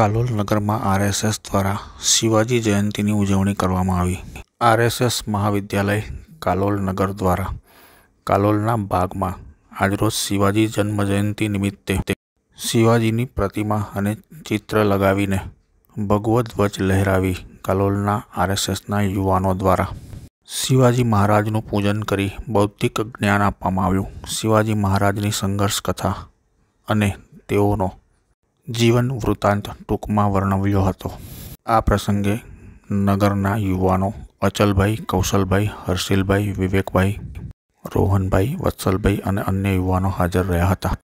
કાલોલ નગરમાં આરએસએસ દ્વારા શિવાજી જયંતીની ઉજવણી કરવામાં આવી આરએસએસ મહાવિદ્યાલય કાલોલ નગર દ્વારા કાલોલના ભાગમાં આજરોજ શિવાજી જન્મ જન્મજયંતિ નિમિત્તે શિવાજીની પ્રતિમા અને ચિત્ર લગાવીને ભગવદ્ ધ્વજ લહેરાવી કાલોલના આરએસએસના યુવાનો દ્વારા શિવાજી મહારાજનું પૂજન કરી બૌદ્ધિક જ્ઞાન આપવામાં આવ્યું શિવાજી મહારાજની સંઘર્ષ કથા અને તેઓનો જીવન વૃત્તાંત ટૂંકમાં વર્ણવ્યો હતો આ પ્રસંગે નગરના યુવાનો અચલભાઈ કૌશલભાઈ હર્ષિલભાઈ વિવેકભાઈ રોહનભાઈ વત્સલભાઈ અને અન્ય યુવાનો હાજર રહ્યા હતા